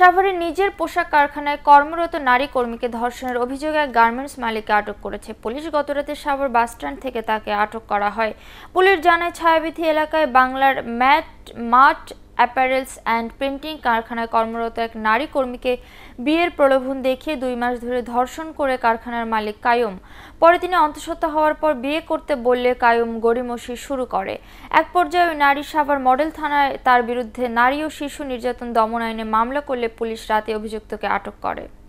সাভারে নিজের পোশাক কারখানায় কর্মরত নারী কর্মীকে ধর্ষণের অভিযোগে এক গার্মেন্টস মালিককে আটক করেছে পুলিশ গতরাতে সাভার বাসস্ট্যান্ড থেকে তাকে আটক করা হয় পুলিশ জানায় ছায়াবিথি এলাকায় বাংলার ম্যাট মাঠ অ্যাপারেলস অ্যান্ড প্রিন্টিং কারখানায় কর্মরত এক নারী কর্মীকে বিয়ের প্রলোভন দেখিয়ে দুই মাস ধরে ধর্ষণ করে কারখানার মালিক কায়ুম পরে তিনি অন্তঃসত্ত্বা হওয়ার পর বিয়ে করতে বললে কায়ুম গড়িমসি শুরু করে এক পর্যায়ে ওই নারী সাভার মডেল থানায় তার বিরুদ্ধে নারী ও শিশু নির্যাতন দমন আইনে মামলা করলে পুলিশ রাতে অভিযুক্তকে আটক করে